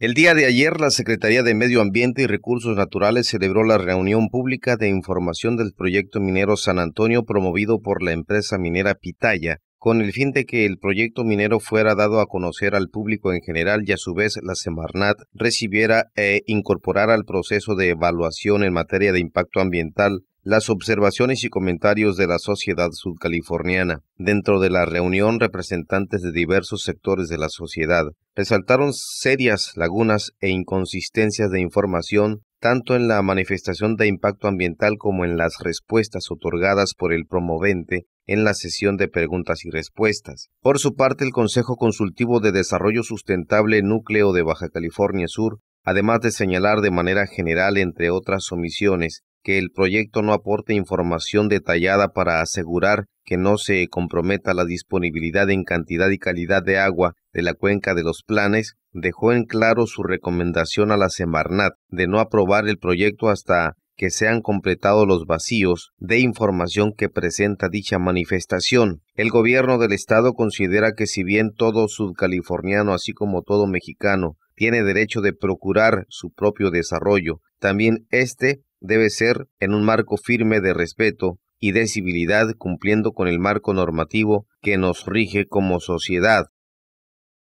El día de ayer, la Secretaría de Medio Ambiente y Recursos Naturales celebró la reunión pública de información del proyecto minero San Antonio promovido por la empresa minera Pitaya, con el fin de que el proyecto minero fuera dado a conocer al público en general y a su vez la Semarnat recibiera e incorporara al proceso de evaluación en materia de impacto ambiental las observaciones y comentarios de la sociedad sudcaliforniana. Dentro de la reunión, representantes de diversos sectores de la sociedad resaltaron serias lagunas e inconsistencias de información tanto en la manifestación de impacto ambiental como en las respuestas otorgadas por el promovente en la sesión de preguntas y respuestas. Por su parte, el Consejo Consultivo de Desarrollo Sustentable Núcleo de Baja California Sur además de señalar de manera general, entre otras omisiones, que el proyecto no aporte información detallada para asegurar que no se comprometa la disponibilidad en cantidad y calidad de agua de la cuenca de los planes, dejó en claro su recomendación a la Semarnat de no aprobar el proyecto hasta que sean completados los vacíos de información que presenta dicha manifestación. El gobierno del estado considera que si bien todo sudcaliforniano así como todo mexicano tiene derecho de procurar su propio desarrollo, también este debe ser en un marco firme de respeto y de civilidad cumpliendo con el marco normativo que nos rige como sociedad